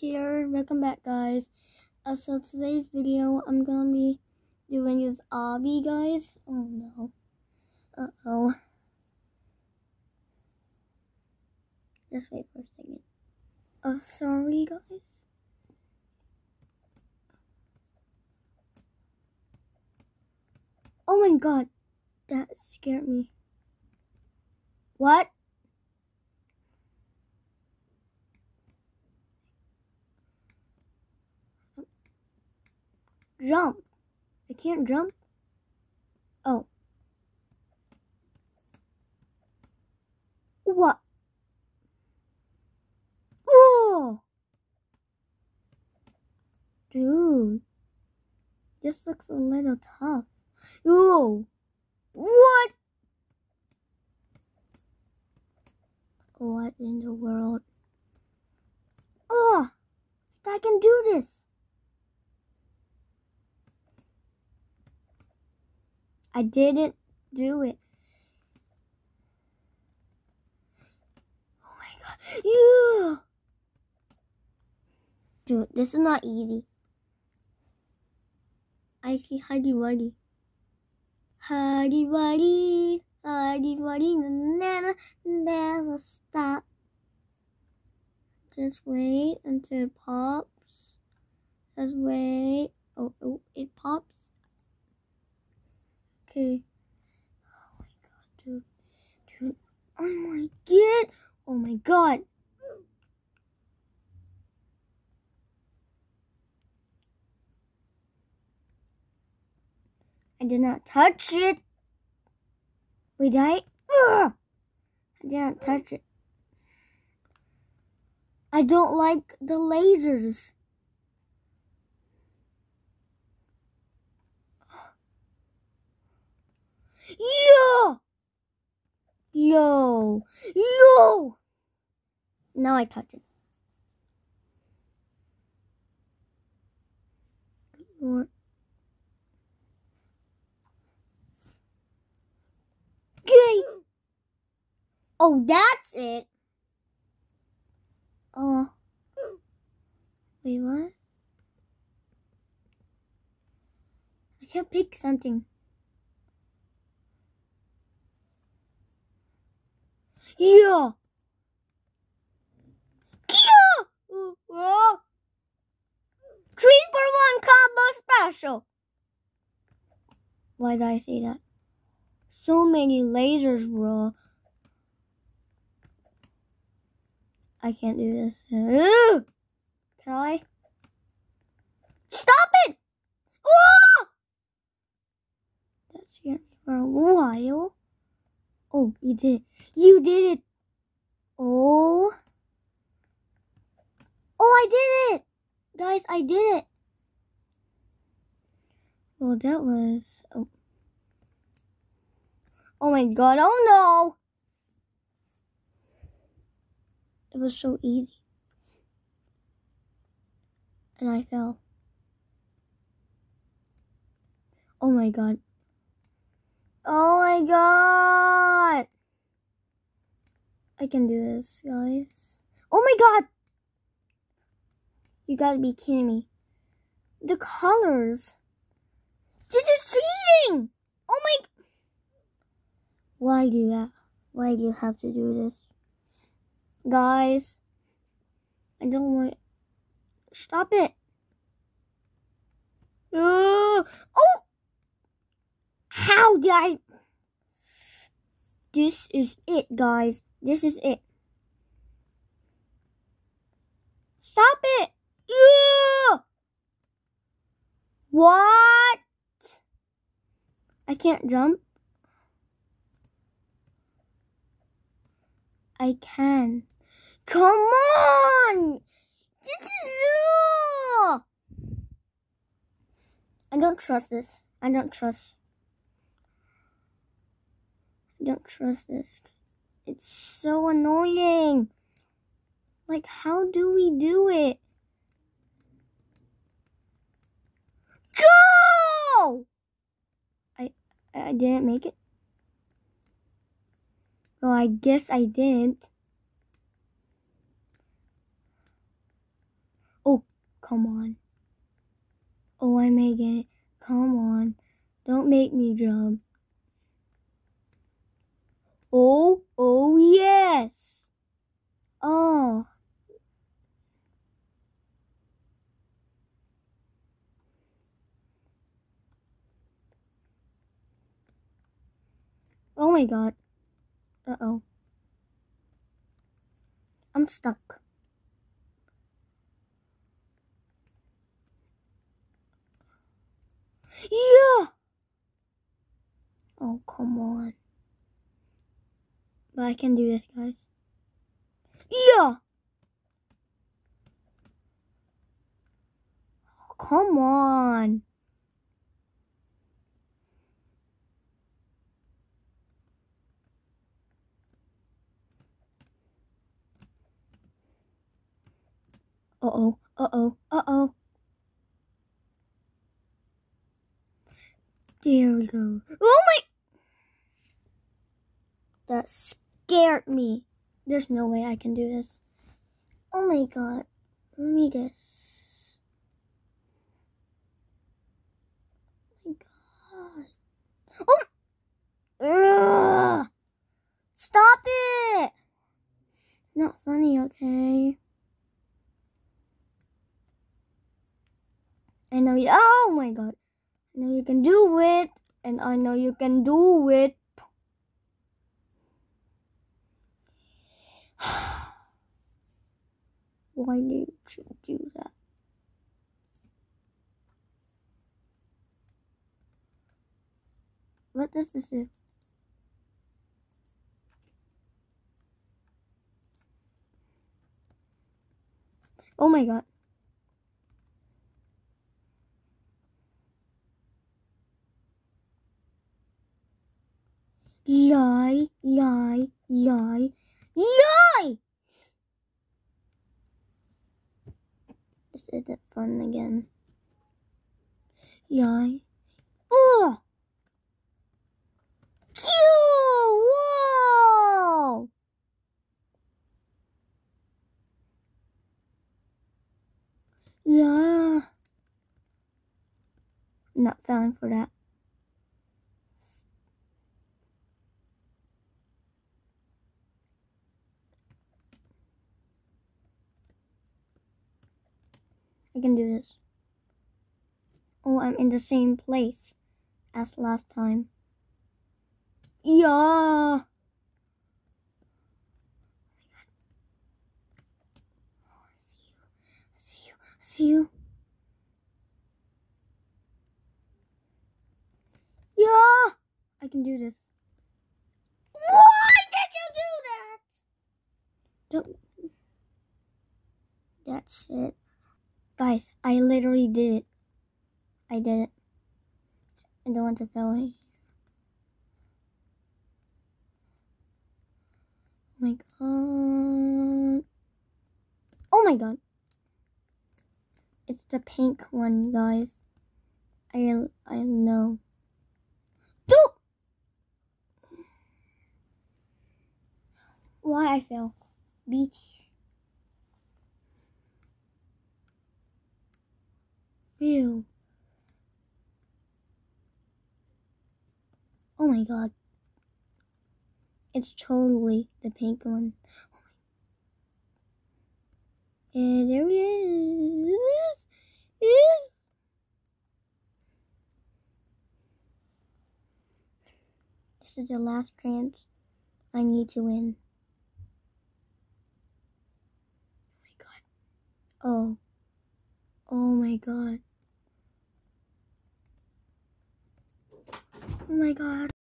here welcome back guys uh, so today's video i'm gonna be doing is obby guys oh no uh-oh just wait for a second oh sorry guys oh my god that scared me what jump. I can't jump. Oh. What? Whoa! Dude. This looks a little tough. Yo! What? What in the world? Oh! I can do this! I didn't do it. Oh my god. You Dude, this is not easy. I see Huddy Wuddy. Huddy Wuddy, Huddy Wuddy, never, never stop. Just wait until it pops. Just wait. Oh, oh, it pops. Okay. Oh my god, dude. Dude. Oh my god. Oh my god. I did not touch it. Wait, I? I did not touch it. I don't like the lasers. Yo. No. Now I touch it. Okay. Oh, that's it. Oh. Wait, what? I can't pick something. Yeah. Yeah. Three for one combo special. Why did I say that? So many lasers, bro. I can't do this. Can I? Stop it! Ooh! That's here for a while. Oh, you did it. You did it. Oh. Oh, I did it. Guys, I did it. Well, that was... Oh, oh my god. Oh, no. It was so easy. And I fell. Oh my god. Oh my god. I can do this, guys. Oh my god! You gotta be kidding me. The colors. This is cheating! Oh my... Why do that? Why do you have to do this? Guys. I don't want... Stop it. Uh, oh! How did I... This is it, guys. This is it. Stop it! What? I can't jump. I can. Come on! This is you! I don't trust this. I don't trust don't trust this. It's so annoying. Like, how do we do it? Go! I, I didn't make it. Well, I guess I didn't. Oh, come on. Oh, I may get it. Come on. Don't make me jump. Oh, oh, yes. Oh. Oh my god. Uh-oh. I'm stuck. Yeah! Oh, come on. But I can do this, guys. Yeah! Oh, come on. Uh-oh, uh-oh, uh-oh. There we go. Oh my! That's scared me. There's no way I can do this. Oh my god. Let me guess. Oh my god. Oh! Ugh. Stop it! Not funny, okay? I know you. Oh my god. I know you can do it. And I know you can do it. why did you do that? What does this do? Oh my god. Lie, lie, lie, lie! is it fun again. Yay. Oh! Whoa! Yeah. I'm not falling for that. I can do this. Oh, I'm in the same place as last time. Yeah! See you. Yeah! I can do this. Why did you do that? Don't. That's it. Guys, I literally did it. I did it. I don't want to fail here. Oh my god. Oh my god. It's the pink one, guys. I I know. Do Why I fail? BT Ew. Oh my god. It's totally the pink one. And there he is. Is. This is the last chance I need to win. Oh my god. Oh. Oh my god. Oh my god.